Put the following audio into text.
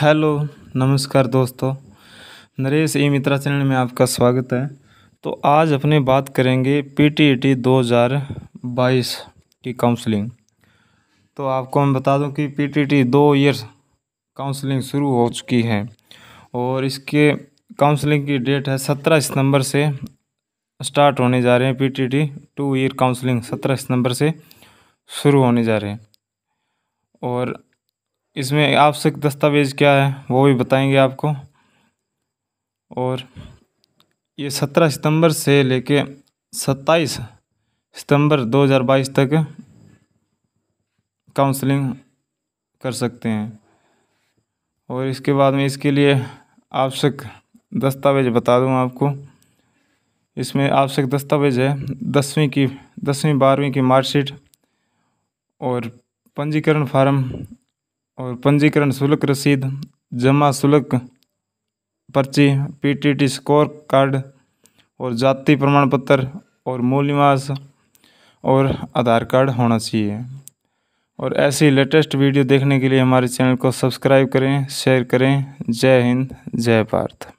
hello नमस्कार दोस्तों नरेश ई मित्रा channel में आपका स्वागत है तो आज अपने बात करेंगे पी टी टी दो हज़ार बाईस की काउंसलिंग तो आपको मैं बता दूं कि पी टी टी दो ईयर्स काउंसलिंग शुरू हो चुकी है और इसके काउंसलिंग की डेट है सत्रह सितंबर से स्टार्ट होने जा रहे हैं P T T two year counselling सत्रह सितंबर से शुरू होने जा रहे हैं और इसमें आवश्यक दस्तावेज़ क्या है वो भी बताएंगे आपको और ये सत्रह सितंबर से लेके सत्ताईस सितंबर 2022 तक काउंसलिंग कर सकते हैं और इसके बाद में इसके लिए आवश्यक दस्तावेज बता दूँ आपको इसमें आवश्यक दस्तावेज है दसवीं की दसवीं बारहवीं की मार्कशीट और पंजीकरण फार्म और पंजीकरण शुल्क रसीद जमा शुल्क पर्ची पीटीटी स्कोर कार्ड और जाति प्रमाण पत्र और मूल निवास और आधार कार्ड होना चाहिए और ऐसी लेटेस्ट वीडियो देखने के लिए हमारे चैनल को सब्सक्राइब करें शेयर करें जय हिंद जय भारत